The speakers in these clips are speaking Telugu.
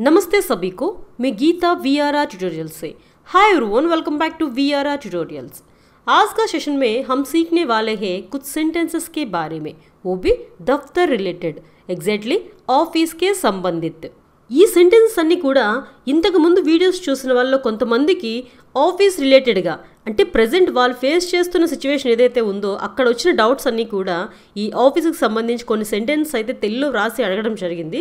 नमस्ते सभी को मैं Geeta V R R tutorial से hi everyone welcome back to V R R tutorials आज का सेशन में हम सीखने वाले हैं कुछ सेंटेंसेस के बारे में वो भी दफ्तर रिलेटेड एग्जैक्टली ఆఫీస్కే సంబంధిత్ ఈ సెంటెన్స్ అన్నీ కూడా ఇంతకుముందు వీడియోస్ చూసిన వాళ్ళలో కొంతమందికి ఆఫీస్ రిలేటెడ్గా అంటే ప్రజెంట్ వాళ్ళు ఫేస్ చేస్తున్న సిచ్యువేషన్ ఏదైతే ఉందో అక్కడ వచ్చిన డౌట్స్ అన్నీ కూడా ఈ ఆఫీస్కి సంబంధించి కొన్ని సెంటెన్స్ అయితే తెలుగులో రాసి అడగడం జరిగింది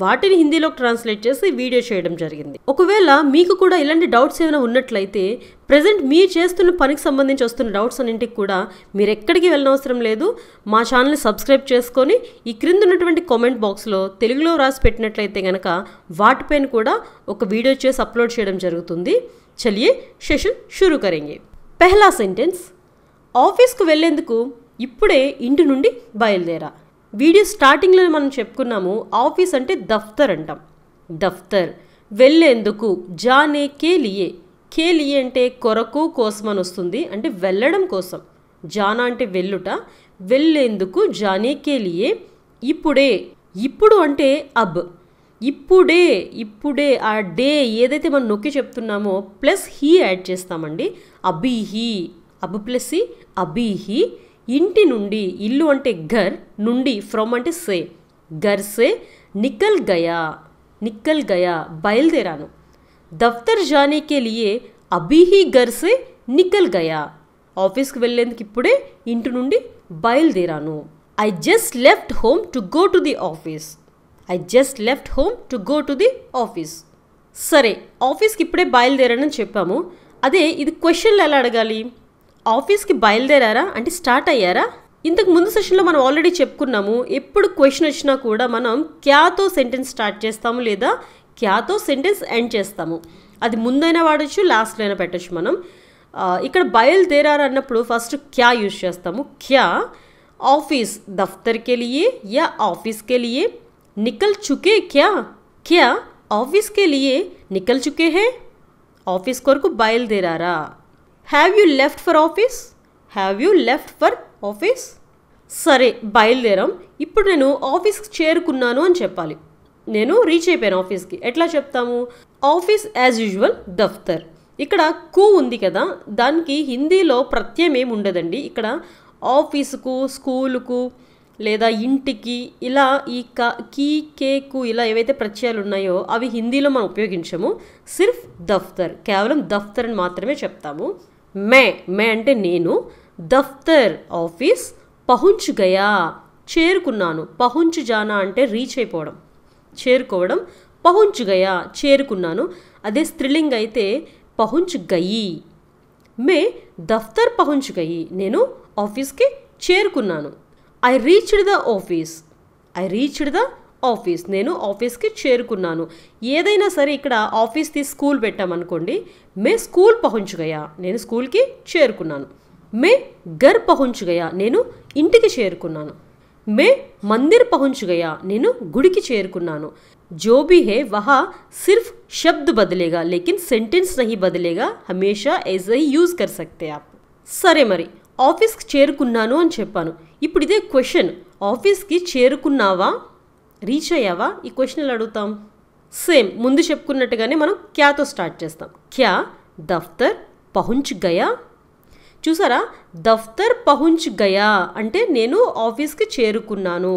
వాటిని హిందీలో ట్రాన్స్లేట్ చేసి వీడియో చేయడం జరిగింది ఒకవేళ మీకు కూడా ఇలాంటి డౌట్స్ ఏమైనా ఉన్నట్లయితే ప్రజెంట్ మీరు చేస్తున్న పనికి సంబంధించి వస్తున్న డౌట్స్ అన్నింటికి కూడా మీరు ఎక్కడికి వెళ్ళనవసరం లేదు మా ఛానల్ని సబ్స్క్రైబ్ చేసుకొని ఈ క్రింద ఉన్నటువంటి కామెంట్ బాక్స్లో తెలుగులో రాసి పెట్టినట్లయితే కనుక వాటిపైన కూడా ఒక వీడియో చేసి అప్లోడ్ చేయడం జరుగుతుంది చలియే సెషన్ షురూ కరేంగి పెహ్లా సెంటెన్స్ ఆఫీస్కు వెళ్లేందుకు ఇప్పుడే ఇంటి నుండి బయలుదేరా వీడియో స్టార్టింగ్లో మనం చెప్పుకున్నాము ఆఫీస్ అంటే దఫ్తర్ అంటాం దఫ్తర్ వెళ్ళేందుకు జానే కేలియే కేలియే అంటే కొరకు కోసం అని వస్తుంది అంటే వెళ్ళడం కోసం జానా అంటే వెళ్ళుట వెళ్ళేందుకు జానే కేలియే ఇప్పుడే ఇప్పుడు అంటే అబ్ ఇప్పుడే ఇప్పుడే ఆ డే ఏదైతే మనం నొక్కి చెప్తున్నామో ప్లస్ హీ యాడ్ చేస్తామండి అబిహి అబ్ ప్లస్ అబిహి ఇంటి నుండి ఇల్లు అంటే ఘర్ నుండి ఫ్రమ్ అంటే సే ఘర్ సే నికల్ గయా నికల్ గయా బయలుదేరాను దఫ్తర్ జానేకే లియే అభిహి ఘర్ సే నికల్ గయా ఆఫీస్కి వెళ్ళేందుకు ఇప్పుడే ఇంటి నుండి బయలుదేరాను I just left home to go to the office I just left home to go to the office సరే ఆఫీస్కి ఇప్పుడే బయలుదేరానని చెప్పాము అదే ఇది క్వశ్చన్లు ఎలా అడగాలి ఆఫీస్కి బయలుదేరారా అంటే స్టార్ట్ అయ్యారా ఇంతకు ముందు సెషన్లో మనం ఆల్రెడీ చెప్పుకున్నాము ఎప్పుడు క్వశ్చన్ వచ్చినా కూడా మనం క్యాతో సెంటెన్స్ స్టార్ట్ చేస్తాము లేదా క్యాతో సెంటెన్స్ ఎండ్ చేస్తాము అది ముందైనా వాడచ్చు లాస్ట్లో అయినా పెట్టచ్చు మనం ఇక్కడ బయలుదేరారా అన్నప్పుడు ఫస్ట్ క్యా యూజ్ చేస్తాము క్యా ఆఫీస్ దఫ్తర్కే లియే యా ఆఫీస్కే నికల్ చుకే క్యా క్యా ఆఫీస్కే లియే నికల్ చుకే హే ఆఫీస్ కొరకు బయలుదేరారా have you left for office have you left for office సరే బయలుదేరాం ఇప్పుడు నేను ఆఫీస్కి చేరుకున్నాను అని చెప్పాలి నేను రీచ్ అయిపోయాను ఆఫీస్కి ఎట్లా చెప్తాము ఆఫీస్ యాజ్ యూజువల్ దఫ్తర్ ఇక్కడ కూ ఉంది కదా దానికి హిందీలో ప్రత్యయం ఏమి ఉండదండి ఇక్కడ ఆఫీసుకు స్కూలుకు లేదా ఇంటికి ఇలా ఈ క కీ కేకు ఇలా ఏవైతే ప్రత్యయాలు ఉన్నాయో అవి హిందీలో మనం ఉపయోగించము సిర్ఫ్ దఫ్తర్ కేవలం దఫ్తర్ అని మాత్రమే చెప్తాము మే మే అంటే నేను దఫ్తర్ ఆఫీస్ పహుంచ్ గయా చేరుకున్నాను పహుంచ్ జానా అంటే రీచ్ అయిపోవడం చేరుకోవడం పహుంచ్ గయా చేరుకున్నాను అదే స్త్రీలింగ్ అయితే పహుంచ్ గయి మే దఫ్తర్ పహుంచ్ గయి నేను ఆఫీస్కి చేరుకున్నాను I reached the office I reached the office నేను ఆఫీస్కి చేరుకున్నాను ఏదైనా సరే ఇక్కడ ఆఫీస్ది స్కూల్ పెట్టామనుకోండి మే స్కూల్ పహుంచుగయా నేను స్కూల్కి చేరుకున్నాను మే గర్ పహుంచుగయా నేను ఇంటికి చేరుకున్నాను మే మందిర్ పహుంచుగయా నేను గుడికి చేరుకున్నాను జోబీ హే है సిర్ఫ్ శబ్ద బదిలేగా లేకిన్ సెంటెన్స్ నహి బదిలేగా హమేషా हमेशा ऐसे యూజ్ కర్ సక్తే ఆప్ సరే మరి ఆఫీస్కి చేరుకున్నాను అని చెప్పాను ఇప్పుడు ఇదే క్వశ్చన్ ఆఫీస్కి చేరుకున్నావా రీచ్ అయ్యావా ఈ క్వశ్చన్లు అడుగుతాం సేమ్ ముందు చెప్పుకున్నట్టుగానే మనం క్యాతో స్టార్ట్ చేస్తాం క్యా దఫ్తర్ పహుంచ్ గయా చూసారా దఫ్తర్ పహుంచ్ గయా అంటే నేను ఆఫీస్కి చేరుకున్నాను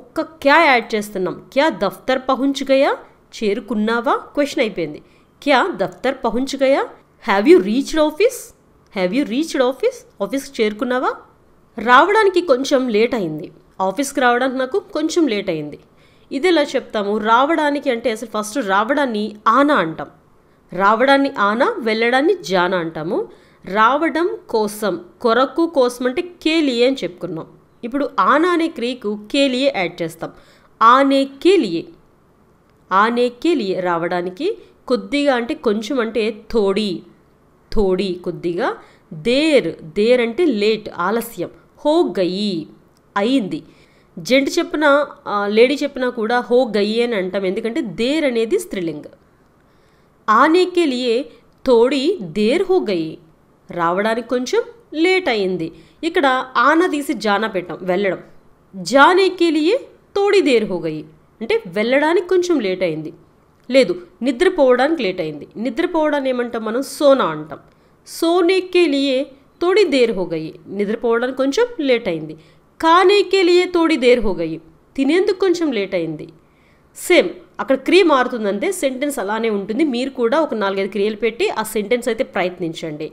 ఒక్క క్యా యాడ్ చేస్తున్నాం క్యా దఫ్తర్ పహుంచ్ గయా చేరుకున్నావా క్వశ్చన్ అయిపోయింది క్యా దఫ్తర్ పహుంచ్ గయా have you reached office have you reached office ఆఫీస్కి చేరుకున్నావా రావడానికి కొంచెం లేట్ అయింది ఆఫీస్కి రావడానికి నాకు కొంచెం లేట్ అయింది ఇది ఇలా చెప్తాము రావడానికి అంటే అసలు ఫస్ట్ రావడాన్ని ఆనా అంటాం రావడాన్ని ఆన వెళ్ళడాన్ని జాన అంటాము రావడం కోసం కొరకు కోసం అంటే కేలియే అని చెప్పుకున్నాం ఇప్పుడు ఆనా అనే క్రియకు కేలియే యాడ్ చేస్తాం ఆనే కేలియే ఆనే కేలియే రావడానికి కొద్దిగా అంటే కొంచెం అంటే తోడి తోడి కొద్దిగా దేర్ దేర్ అంటే లేట్ ఆలస్యం హో గయి అయింది జెంట్ చెప్పిన లేడీ చెప్పినా కూడా హో గయ్యే అని అంటాం ఎందుకంటే దేర్ అనేది స్త్రీలింగ్ ఆనేకే లియే తోడి దేర్ హో గయ్యి రావడానికి కొంచెం లేట్ అయింది ఇక్కడ ఆన తీసి జానా పెట్టాం వెళ్ళడం జానేకే లియే తోడి దేర్ హో గయ్యి అంటే వెళ్ళడానికి కొంచెం లేట్ అయింది లేదు నిద్రపోవడానికి లేట్ అయింది నిద్రపోవడాన్ని ఏమంటాం మనం సోనా అంటాం సోనేకే లియే తోడి దేర్ హో గయ్యి నిద్రపోవడానికి కొంచెం లేట్ అయింది కానేకెలియే తోడి దేర్ హో తినేందుకు కొంచెం లేట్ అయింది సేమ్ అక్కడ క్రియ మారుతుందంటే సెంటెన్స్ అలానే ఉంటుంది మీరు కూడా ఒక నాలుగైదు క్రియలు పెట్టి ఆ సెంటెన్స్ అయితే ప్రయత్నించండి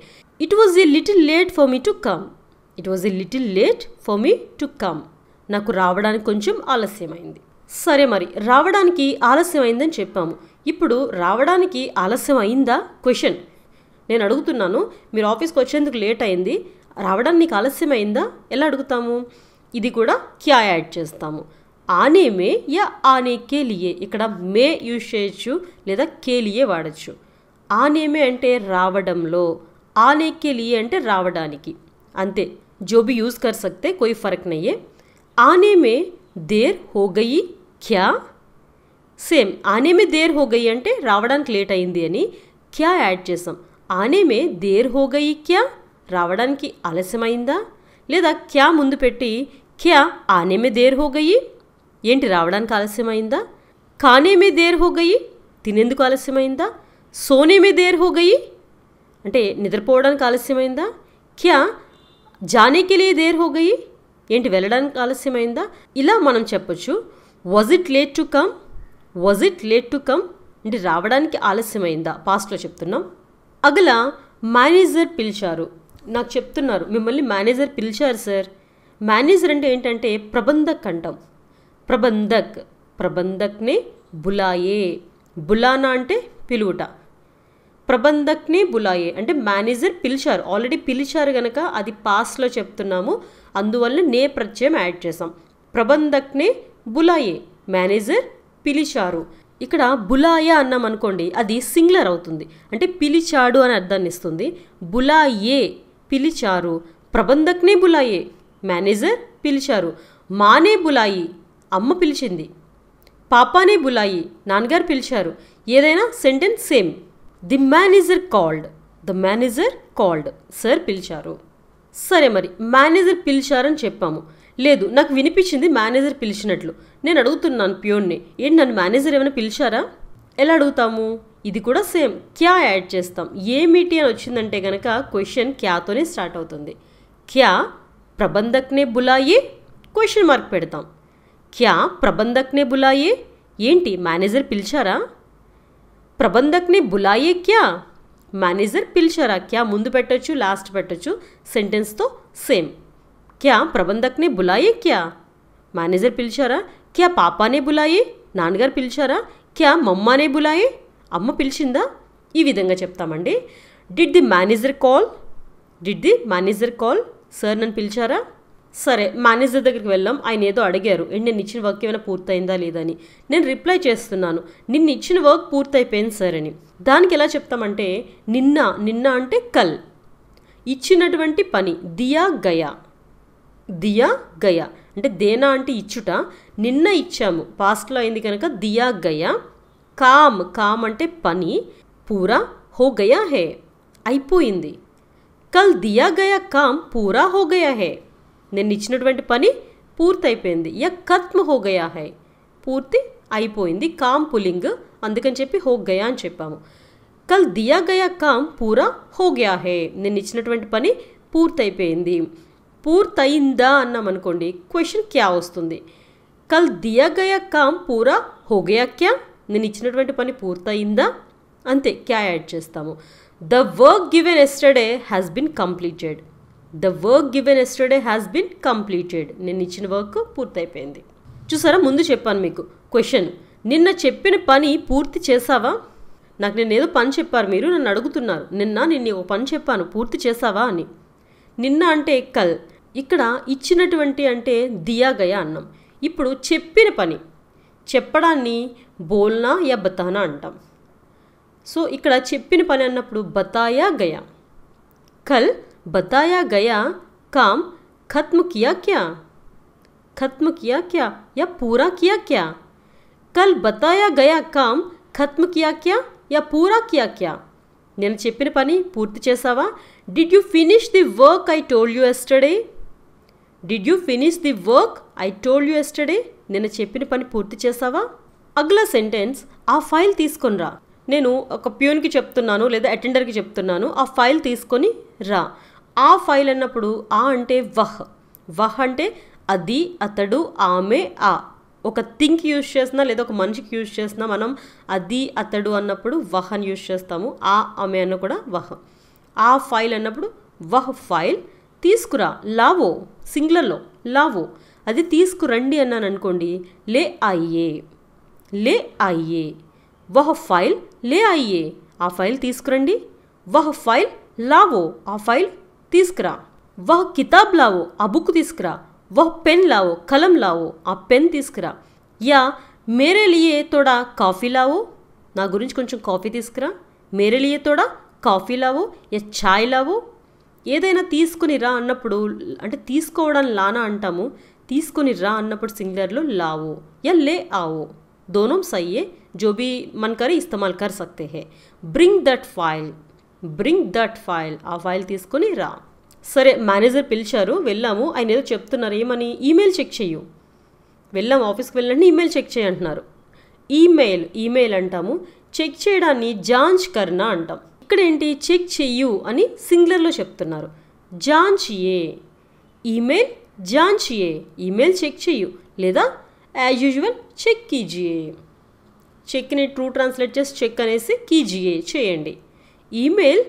it was a little late for me to come it was a little late for me to come నాకు రావడానికి కొంచెం ఆలస్యమైంది సరే మరి రావడానికి ఆలస్యం అయిందని చెప్పాము ఇప్పుడు రావడానికి ఆలస్యం అయిందా క్వశ్చన్ నేను అడుగుతున్నాను మీరు ఆఫీస్కి వచ్చేందుకు లేట్ అయింది రావడానికి ఆలస్యం అయిందా ఎలా అడుగుతాము ఇది కూడా క్యా యాడ్ చేస్తాము ఆనే మే యా ఆనే కేలియే ఇక్కడ మే యూజ్ చేయొచ్చు లేదా కేలియే వాడచ్చు ఆనేమే అంటే రావడంలో ఆనే కేలియే అంటే రావడానికి అంతే జో బి యూజ్ కర్ సక్తే कोई ఫర్క్ नहीं ఆనే మే దేర్ देर हो సేమ్ ఆనే మే దేర్ హో గయి అంటే రావడానికి లేట్ అయింది అని క్యా యాడ్ చేసాం ఆనే మే దేర్ హో గయి క్యా రావడానికి ఆలస్యమైందా లేదా క్యా ముందు పెట్టి క్యా ఆనేమే దేర్ హోగయి ఏంటి రావడానికి ఆలస్యమైందా కానేమే దేర్ హోగయి తినేందుకు ఆలస్యమైందా సోనేమే దేర్ హోగయి అంటే నిద్రపోవడానికి ఆలస్యమైందా క్యా జానేకెలే దేర్ హోగయి ఏంటి వెళ్ళడానికి ఆలస్యమైందా ఇలా మనం చెప్పొచ్చు was it late to come was it late to come అంటే రావడానికి ఆలస్యమైందా పాస్ట్లో చెప్తున్నాం అగల మేనేజర్ పిలిచారు నాకు చెప్తున్నారు మిమ్మల్ని మేనేజర్ పిలిచారు సార్ మేనేజర్ అంటే ఏంటంటే ప్రబంధక్ అంటాం ప్రబంధక్ ప్రబంధక్ని బులాయే బులానా అంటే పిలువుట ప్రబంధక్ని బులాయే అంటే మేనేజర్ పిలిచారు ఆల్రెడీ పిలిచారు కనుక అది పాస్లో చెప్తున్నాము అందువల్ల నే ప్రత్యయం యాడ్ చేసాం ప్రబంధక్ని బులాయే మేనేజర్ పిలిచారు ఇక్కడ బులాయ అన్నాం అనుకోండి అది సింగులర్ అవుతుంది అంటే పిలిచాడు అని అర్థాన్ని ఇస్తుంది బులాయే పిలిచారు ప్రబంధక్నే బులాయే మేనేజర్ పిలిచారు మానే బులాయి అమ్మ పిలిచింది పాపానే బులాయి నాన్నగారు పిలిచారు ఏదైనా sentence same the manager called the manager called sir పిలిచారు సరే మరి మేనేజర్ పిలిచారని చెప్పాము లేదు నాకు వినిపించింది మేనేజర్ పిలిచినట్లు నేను అడుగుతున్నాను ప్యూర్ని ఏంటి నన్ను మేనేజర్ ఏమైనా పిలిచారా ఎలా అడుగుతాము ఇది కూడా సేమ్ క్యా యాడ్ చేస్తాం ఏమిటి అని వచ్చిందంటే కనుక క్వశ్చన్ క్యాతోనే స్టార్ట్ అవుతుంది క్యా ప్రబంధక్నే బులాయే క్వశ్చన్ మార్క్ పెడతాం క్యా ప్రబంధక్నే బులాయే ఏంటి మేనేజర్ పిలిచారా ప్రబంధక్నే బులాయే క్యా మేనేజర్ పిలిచారా క్యా ముందు పెట్టచ్చు లాస్ట్ పెట్టచ్చు సెంటెన్స్తో సేమ్ క్యా ప్రబంధక్నే బులాయే క్యా మేనేజర్ పిలిచారా క్యా పాపానే బులాయే నాన్నగారు పిలిచారా క్యా మమ్మానే బులాయే అమ్మ పిలిచిందా ఈ విధంగా చెప్తామండి did the manager call did the manager call sir నన్ను పిలిచారా సరే మేనేజర్ దగ్గరికి వెళ్ళాం ఆయన ఏదో అడిగారు అండ్ నేను ఇచ్చిన వర్క్ ఏమైనా పూర్తయిందా లేదా అని నేను రిప్లై చేస్తున్నాను నిన్న ఇచ్చిన వర్క్ పూర్తయిపోయింది సార్ అని దానికి ఎలా చెప్తామంటే నిన్న నిన్న అంటే కల్ ఇచ్చినటువంటి పని దియా గయా దియా గయా అంటే దేనా అంటే ఇచ్చుట నిన్న ఇచ్చాము పాస్ట్లో అయింది కనుక దియా గయా కామ్ కామ్ అంటే పని పూరా హో గయా హే అయిపోయింది కల్ దియా గయా కామ్ పూరా హో గయా హే నేను ఇచ్చినటువంటి పని పూర్తయిపోయింది యా కత్మ హో గయా హై పూర్తి అయిపోయింది కామ్ పులింగ్ అందుకని చెప్పి హో గయా అని చెప్పాము కల్ దియా గయా కామ్ పూరా హో గయా హే నేను ఇచ్చినటువంటి పని పూర్తయిపోయింది పూర్తయిందా అన్నాం అనుకోండి క్వశ్చన్ క్యా వస్తుంది కల్ దియా గయా కామ్ పూరా హో గయా క్యా నేను ఇచ్చినటువంటి పని పూర్తయిందా అంతే క్యా యాడ్ చేస్తాము the work given yesterday has been completed the work given yesterday has been completed నేను ఇచ్చిన వర్క్ పూర్తయిపోయింది చూసారా ముందు చెప్పాను మీకు క్వశ్చన్ నిన్న చెప్పిన పని పూర్తి చేసావా నాకు నేను ఏదో పని చెప్పారు మీరు నన్ను అడుగుతున్నారు నిన్న నిన్న ఒక పని చెప్పాను పూర్తి చేసావా అని నిన్న అంటే కల్ ఇక్కడ ఇచ్చినటువంటి అంటే దియాగయ అన్నం ఇప్పుడు చెప్పిన పని చెప్పడాన్ని బోల్నా యా బతానా అంటాం సో ఇక్కడ చెప్పిన పని అన్నప్పుడు బతాయా గయా కల్ బతాయా గయా కామ్ ఖత్మ్ కియా క్యా ఖత్మ కియా క్యా యా పూరా కియా క్యా కల్ బతాయా గయా కామ్ ఖత్మ్ కియా క్యా యా పూరా కియా క్యా నేను చెప్పిన పని పూర్తి చేసావా did you finish the work I told you yesterday did you finish the work I told you yesterday నేను చెప్పిన పని పూర్తి చేసావా అగ్లా సెంటెన్స్ ఆ ఫైల్ తీసుకొనిరా నేను ఒక ప్యూన్కి చెప్తున్నాను లేదా అటెండర్కి చెప్తున్నాను ఆ ఫైల్ తీసుకొని రా ఆ ఫైల్ అన్నప్పుడు ఆ అంటే వహ్ వహ్ అంటే అది అతడు ఆమె ఆ ఒక థింక్ యూజ్ చేసినా లేదా ఒక మనిషికి యూజ్ చేసినా మనం అది అతడు అన్నప్పుడు వహ్ అని యూజ్ చేస్తాము ఆ ఆమె అన్న కూడా వహ్ ఆ ఫైల్ అన్నప్పుడు వహ్ ఫైల్ తీసుకురా లావో సింగులర్లో లావో అది తీసుకురండి అన్నాను అనుకోండి లే అయ్యే లే आइए वह ఫైల్ లే आइए ఆ ఫైల్ తీసుకురండి వహ్ ఫైల్ లావో ఆ ఫైల్ తీసుకురా వహ్ కితాబ్ లావో ఆ బుక్ తీసుకురా వహ్ పెన్ లావో కలం లావో ఆ పెన్ తీసుకురా యా మేరే లియే తోడా కాఫీ లావో నా గురించి కొంచెం కాఫీ తీసుకురా మేరే లియే తోడా కాఫీ లావో యా చాయ్ లావో ఏదైనా తీసుకుని రా అన్నప్పుడు అంటే తీసుకోవడం లానా అంటాము తీసుకుని రా అన్నప్పుడు సింగులర్లో లావో యా లే ఆవో दोनों सही है जो भी मन करे इस्तेमाल कर सकते हैं bring that file bring that file ఆ ఫైల్ తీసుకొని రా సరే మేనేజర్ పిలిచారు వెళ్ళాము ఆయన ఏదో చెప్తున్నారు ఏమని ఈమెయిల్ చెక్ చేయు వెళ్ళాము ఆఫీస్కి వెళ్ళండి ఈమెయిల్ చెక్ చేయంటున్నారు ఈమెయిల్ ఈమెయిల్ అంటాము చెక్ చేయడాన్ని జాంచ్ కర్నా అంటాం ఇక్కడ ఏంటి చెక్ చెయ్యు అని సింగులర్లో చెప్తున్నారు జాంచ్ ఏ ఈమెయిల్ జాంచ్ ఏ ఈమెయిల్ చెక్ చెయ్యు లేదా యాజ్ యూజువల్ చెక్ కీజీఏ చెక్ని ట్రూ ట్రాన్స్లేట్ చేసి చెక్ అనేసి కీజీఏ చేయండి ఈమెయిల్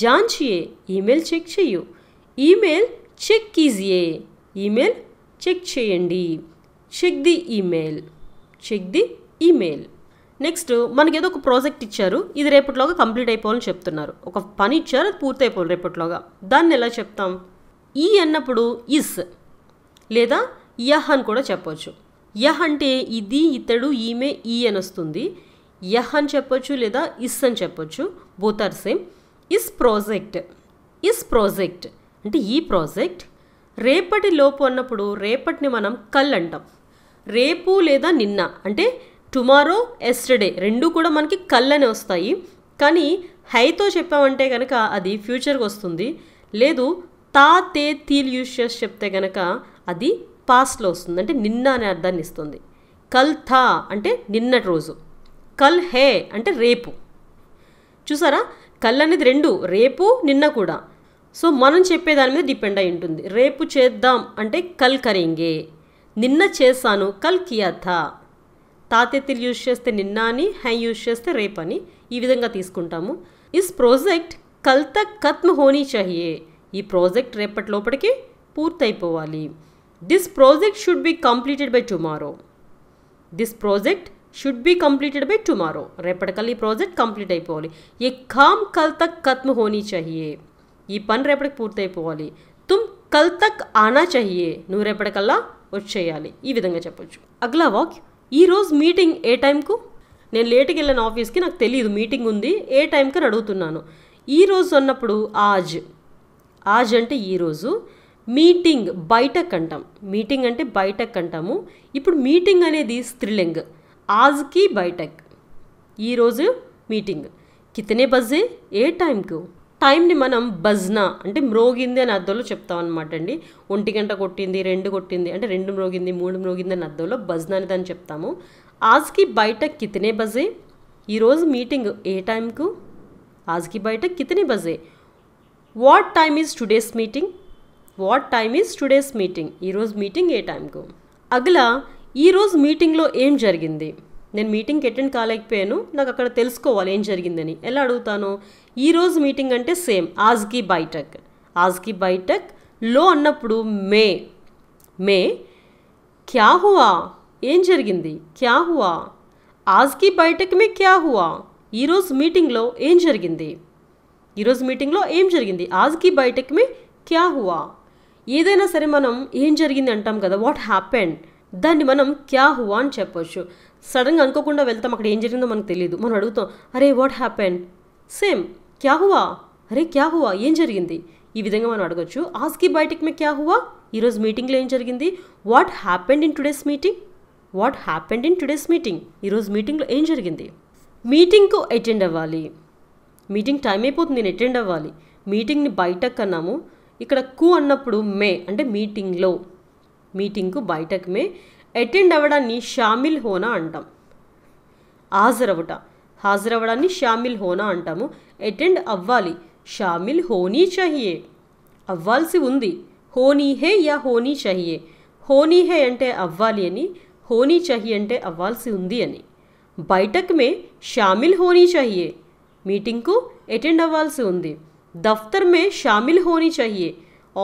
జాన్చియే ఈమెయిల్ చెక్ చేయు ఈమెయిల్ చెక్ కీజియే ఈమెయిల్ చెక్ చేయండి check the email check the email next మనకి ఏదో ఒక ప్రాజెక్ట్ ఇచ్చారు ఇది రేపటిలోగా కంప్లీట్ అయిపోవాలని చెప్తున్నారు ఒక పని ఇచ్చారు అది పూర్తి అయిపోవాలి రేపటిలోగా దాన్ని ఎలా చెప్తాం ఈ అన్నప్పుడు ఇస్ లేదా యహ్ అని కూడా చెప్పవచ్చు యహ్ అంటే ఇది ఇతడు ఈమె ఈ అని వస్తుంది యహ్ అని చెప్పొచ్చు లేదా ఇస్ అని చెప్పొచ్చు బోత్ ఆర్ సేమ్ ఇస్ ప్రాజెక్ట్ ఇస్ ప్రాజెక్ట్ అంటే ఈ ప్రాజెక్ట్ రేపటి లోపు అన్నప్పుడు రేపటిని మనం కల్ అంటాం రేపు లేదా నిన్న అంటే టుమారో ఎస్టర్డే రెండు కూడా మనకి కల్ అని వస్తాయి కానీ హైతో చెప్పామంటే కనుక అది ఫ్యూచర్కి వస్తుంది లేదు తా తే తీల్ యూస్ చేసి చెప్తే కనుక అది పాస్ట్లో వస్తుంది అంటే నిన్న అనే అర్థాన్ని ఇస్తుంది కల్ థా అంటే నిన్నటి రోజు కల్ హే అంటే రేపు చూసారా కల్ అనేది రెండు రేపు నిన్న కూడా సో మనం చెప్పేదాని మీద డిపెండ్ అయి ఉంటుంది రేపు చేద్దాం అంటే కల్ కరింగే నిన్న చేశాను కల్ కియా థా తాతెత్తిలు యూజ్ చేస్తే నిన్న అని హై యూజ్ చేస్తే రేపు అని ఈ విధంగా తీసుకుంటాము ఇస్ ప్రాజెక్ట్ కల్ తక్ ఖత్మ్ హోనీ చహియే ఈ ప్రాజెక్ట్ రేపటి లోపలికి పూర్తయిపోవాలి this project should be completed by tomorrow this project should be completed by tomorrow రేపటికల్లా ఈ ప్రాజెక్ట్ కంప్లీట్ అయిపోవాలి ఏ కామ్ కల్ తక్ ఖత్మ్ హోనీ చహియే ఈ పని రేపటికి పూర్తయిపోవాలి తుమ్ కల్ తక్ ఆనా చహియే నువ్వు రేపటికల్లా వచ్చేయాలి ఈ విధంగా చెప్పొచ్చు అగ్లా వాక్ ఈరోజు మీటింగ్ ఏ టైంకు నేను లేట్కి వెళ్ళిన ఆఫీస్కి నాకు తెలియదు మీటింగ్ ఉంది ఏ టైంకి అని అడుగుతున్నాను ఈరోజు అన్నప్పుడు ఆజ్ ఆజ్ అంటే ఈరోజు మీటింగ్ బయటకు అంటాం మీటింగ్ అంటే బయటకు అంటాము ఇప్పుడు మీటింగ్ అనేది స్త్రీలింగ్ ఆజ్కి బయటక్ ఈరోజు మీటింగ్ కితనే బజ్జే ఏ టైంకు టైంని మనం బజ్నా అంటే మ్రోగింది అని అర్థంలో చెప్తాం అనమాట అండి ఒంటి గంట కొట్టింది రెండు కొట్టింది అంటే రెండు మ్రోగింది మూడు మ్రోగింది అని అర్థంలో బజ్నా అని చెప్తాము ఆజ్కి బయట కితనే బజే ఈరోజు మీటింగ్ ఏ టైంకు ఆజ్కి బయట కితనే బజే what time is today's meeting what time is today's meeting ఈరోజు మీటింగ్ ఏ టైంకు అగలా ఈరోజు మీటింగ్లో ఏం జరిగింది నేను మీటింగ్కి అటెండ్ కాలేకపోయాను నాకు అక్కడ తెలుసుకోవాలి ఏం జరిగిందని ఎలా అడుగుతాను ఈరోజు మీటింగ్ అంటే సేమ్ ఆజ్కి బైటక్ ఆజ్కి బైటక్ లో అన్నప్పుడు మే మే క్యా హువా ఏం జరిగింది క్యా హువా ఆజ్కి బైటక్ మే క్యా హువా ఈరోజు మీటింగ్లో ఏం జరిగింది ఈరోజు మీటింగ్లో ఏం జరిగింది ఆజ్కి బైటక్ మే క్యా హువా ఏదైనా సరే మనం ఏం జరిగింది అంటాం కదా వాట్ హ్యాపెండ్ దాన్ని మనం క్యా హువా అని చెప్పొచ్చు సడన్గా అనుకోకుండా వెళ్తాం అక్కడ ఏం జరిగిందో మనకు తెలియదు మనం అడుగుతాం అరే వాట్ హ్యాపెండ్ సేమ్ క్యా హువా అరే క్యా హువా ఏం జరిగింది ఈ విధంగా మనం అడగొచ్చు ఆస్కి బయటికి మే క్యా హువా ఈరోజు మీటింగ్లో ఏం జరిగింది what happened in today's meeting what happened in today's meeting ఈరోజు మీటింగ్లో ఏం జరిగింది మీటింగ్కు అటెండ్ అవ్వాలి మీటింగ్ టైం అయిపోతుంది నేను అటెండ్ అవ్వాలి మీటింగ్ని బయటకు కన్నాము ఇక్కడ కు అన్నప్పుడు మే అంటే మీటింగ్లో మీటింగ్కు బయటకు మే అటెండ్ అవ్వడాన్ని షామిల్ హోనా అంటాం హాజరవ్వట హాజరవ్వడాన్ని షామిల్ హోనా అంటాము అటెండ్ అవ్వాలి షామిల్ హోనీ చహియే అవ్వాల్సి ఉంది హోనీ హే యా హోనీ చహియే హోనీ హే అంటే అవ్వాలి అని హోనీ చహి అంటే అవ్వాల్సి ఉంది అని బయటకు మే షామిల్ హోనీ చహియే మీటింగ్కు అటెండ్ అవ్వాల్సి ఉంది దఫ్తర్ में शामिल होनी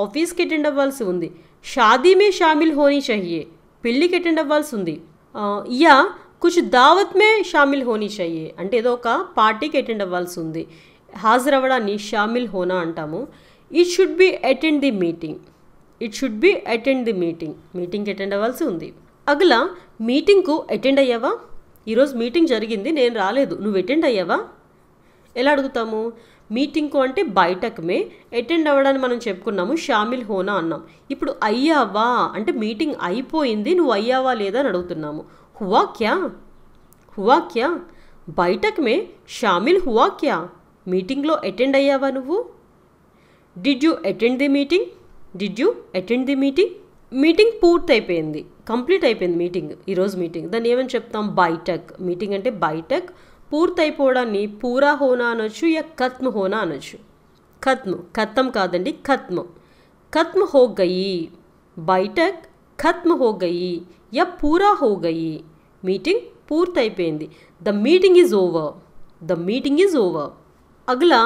ఆఫీస్కి అటెండ్ అవ్వాల్సి ఉంది షాదీమే షామిల్ హోనీ चाहिए పెళ్ళికి అటెండ్ అవ్వాల్సి ఉంది యా కుచ్ దావత్మే షామిల్ హోనీ चाहिए అంటే ఏదో ఒక పార్టీకి అటెండ్ అవ్వాల్సి ఉంది హాజరవ్వడాన్ని షామిల్ హోనా అంటాము it should be attend the meeting it should be attend the meeting మీటింగ్కి అటెండ్ అవ్వాల్సి ఉంది అగల మీటింగ్కు అటెండ్ అయ్యావా ఈరోజు మీటింగ్ జరిగింది నేను రాలేదు నువ్వు అటెండ్ అయ్యావా ఎలా అడుగుతాము మీటింగ్కు అంటే బయటకమే మే అటెండ్ అవ్వడానికి మనం చెప్పుకున్నాము షామిల్ హోనా అన్నాం ఇప్పుడు అయ్యావా అంటే మీటింగ్ అయిపోయింది నువ్వు అయ్యావా లేదా అని అడుగుతున్నాము హువాక్యా హువాక్యా బయటకమే మే షామిల్ హువాక్యా మీటింగ్లో అటెండ్ అయ్యావా నువ్వు did you attend the meeting did you attend the meeting meeting పూర్తయిపోయింది కంప్లీట్ అయిపోయింది మీటింగ్ ఈరోజు మీటింగ్ దాన్ని ఏమని చెప్తాం బైటెక్ మీటింగ్ అంటే బైటెక్ పూర్తయిపోవడాన్ని పూరా హోనా అనొచ్చు యా కత్మ హోనా అనొచ్చు ఖత్ము ఖత్తం కాదండి ఖత్ము ఖత్మ హోగయి బయట బయటక్ ఖత్మ హో యా పూరా హోగయి మీటింగ్ పూర్తయిపోయింది the meeting is over the meeting is over అగలా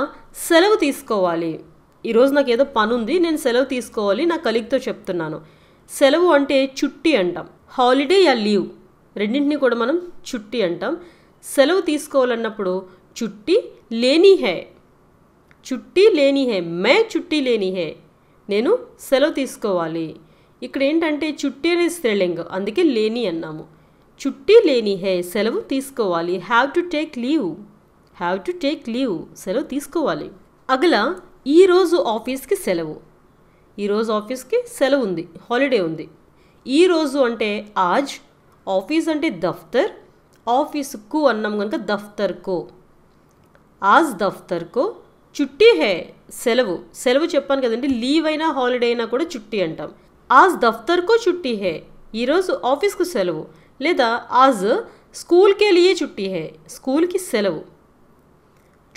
సెలవు తీసుకోవాలి ఈరోజు నాకు ఏదో పని ఉంది నేను సెలవు తీసుకోవాలి నా కలీగ్తో చెప్తున్నాను సెలవు అంటే చుట్టి అంటాం హాలిడే యా లీవ్ రెండింటిని కూడా మనం చుట్టి అంటాం సెలవు తీసుకోవాలన్నప్పుడు చుట్టి లేని హే చుట్టి లేని హే మే చుట్టి లేని హే నేను సెలవు తీసుకోవాలి ఇక్కడ ఏంటంటే చుట్టి అనే స్త్రీలింగ్ అందుకే లేని అన్నాము చుట్టి లేని హే సెలవు తీసుకోవాలి have to take leave have to take leave సెలవు తీసుకోవాలి అగల ఈరోజు ఆఫీస్కి సెలవు ఈరోజు ఆఫీస్కి సెలవు ఉంది హాలిడే ఉంది ఈరోజు అంటే ఆజ్ ఆఫీస్ అంటే దఫ్తర్ ఆఫీసుకు అన్నాం కనుక దఫ్తర్కు ఆజ్ దఫ్తర్కు చుట్టి హే సెలవు సెలవు చెప్పాను కదండి లీవ్ అయినా హాలిడే అయినా కూడా చుట్టి అంటాం ఆజ్ దఫ్తర్కు చుట్టి హే ఈరోజు ఆఫీస్కు సెలవు లేదా ఆజ్ స్కూల్కే లియే చుట్టి హే స్కూల్కి సెలవు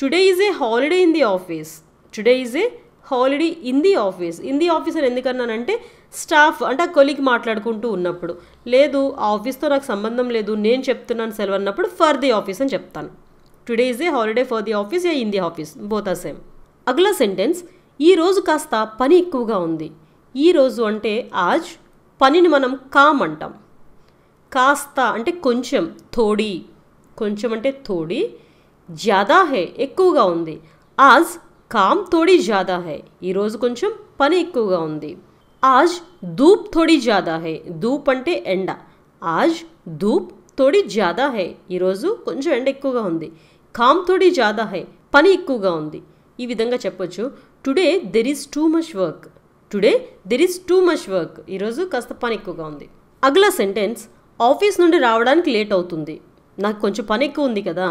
today is a holiday in the office today is a holiday in the office in the office అని ఎందుకన్నానంటే స్టాఫ్ అంటే ఆ కొలికి మాట్లాడుకుంటూ ఉన్నప్పుడు లేదు ఆ ఆఫీస్తో నాకు సంబంధం లేదు నేను చెప్తున్నాను సెలవు అన్నప్పుడు ఫర్ ది ఆఫీస్ అని చెప్తాను today is a holiday for the office a in the office both are same అగలా సెంటెన్స్ ఈ రోజు కాస్త పని ఎక్కువగా ఉంది ఈ రోజు అంటే ఆజ్ పనిని మనం కామ్ అంటాం కాస్త అంటే కొంచెం తోడి కొంచెం అంటే తోడి జాదా హే ఎక్కువగా ఉంది ఆజ్ కామ్ తోడి జాదా హే ఈరోజు కొంచెం పని ఎక్కువగా ఉంది आज धूप थोड़ी ज़्यादा है ధూప్ అంటే ఎండ ఆజ్ ధూప్ తోడి జాదా హే ఈరోజు కొంచెం ఎండ ఎక్కువగా ఉంది కామ్ తోడి జాదా హే పని ఎక్కువగా ఉంది ఈ విధంగా చెప్పొచ్చు today there is too much work today there is too much work ఈరోజు కాస్త పని ఎక్కువగా ఉంది అగలా సెంటెన్స్ ఆఫీస్ నుండి రావడానికి లేట్ అవుతుంది నాకు కొంచెం పని ఎక్కువ ఉంది కదా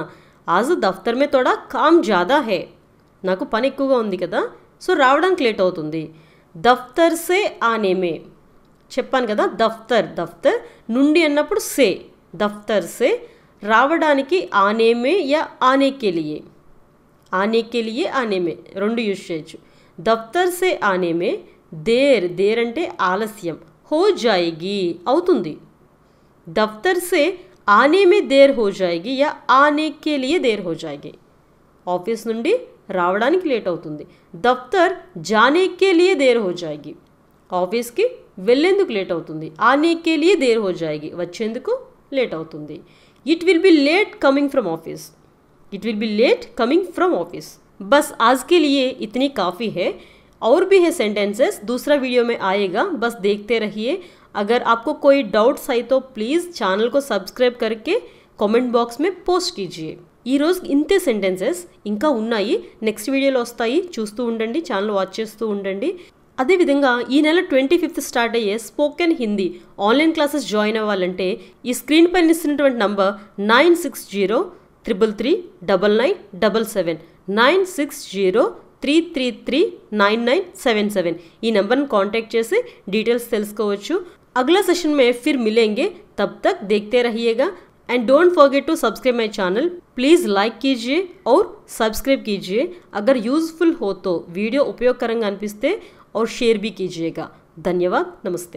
ఆజ్ దఫ్తర్ మే తోడా కామ్ జాదా హే నాకు పని ఎక్కువగా ఉంది కదా సో రావడానికి లేట్ అవుతుంది दफ्तर से आने में 56 कदा दफ्तर दफ्तर नुंडी ಅನ್ನప్పుడు సే దఫ్తర్ సే రావడానికి ఆనేమే య ఆనేకి liye आने के लिए आने में 2 यूज చేచ్చు దఫ్తర్ సే ఆనేమే దేర్ దేర్ అంటే ఆలస్యం హో జాయగి అవుతుంది దఫ్తర్ సే ఆనేమే దేర్ హో జాయగి య ఆనేకి liye దేర్ హో జాయగి ఆబియస్ నుండి రావడానికి లేట్ అవుతుంది దఫ్తర్ జానేకే లియే దేర్ హో జాయగి ఆఫీస్కి వెళ్ళేందుకు లేట్ అవుతుంది ఆనేకే లియే దేర్ హో జాయగి వచ్చేందుకు లేట్ అవుతుంది it will be late coming from office it will be late coming from office बस आज के लिए इतनी काफ़ी है और भी है सेंटेंसेस दूसरा वीडियो में आएगा बस देखते रहिए अगर आपको कोई डाउट्स आए तो प्लीज़ चैनल को सब्सक्राइब करके कमेंट बॉक्स में पोस्ट कीजिए ఈరోజు ఇంతే సెంటెన్సెస్ ఇంకా ఉన్నాయి నెక్స్ట్ వీడియోలో వస్తాయి చూస్తూ ఉండండి ఛానల్ వాచ్ చేస్తూ ఉండండి అదేవిధంగా ఈ నెల ట్వంటీ ఫిఫ్త్ స్టార్ట్ అయ్యే spoken Hindi online classes join అవ్వాలంటే ఈ స్క్రీన్ పైన ఇస్తున్నటువంటి number nine six zero triple three double nine double seven nine six zero three three three nine nine seven seven ఈ నెంబర్ని కాంటాక్ట్ చేసి డీటెయిల్స్ తెలుసుకోవచ్చు అగలా సెషన్ మే ఫిర్ మిలేంగే తబ్ తక్ దేఖతే రహియేగా and don't forget to subscribe my channel please like कीजिए और सब्सक्राइब कीजिए अगर यूज़फुल हो तो वीडियो उपयोग करेंगे अनिस्ते और शेयर भी कीजिएगा धन्यवाद नमस्ते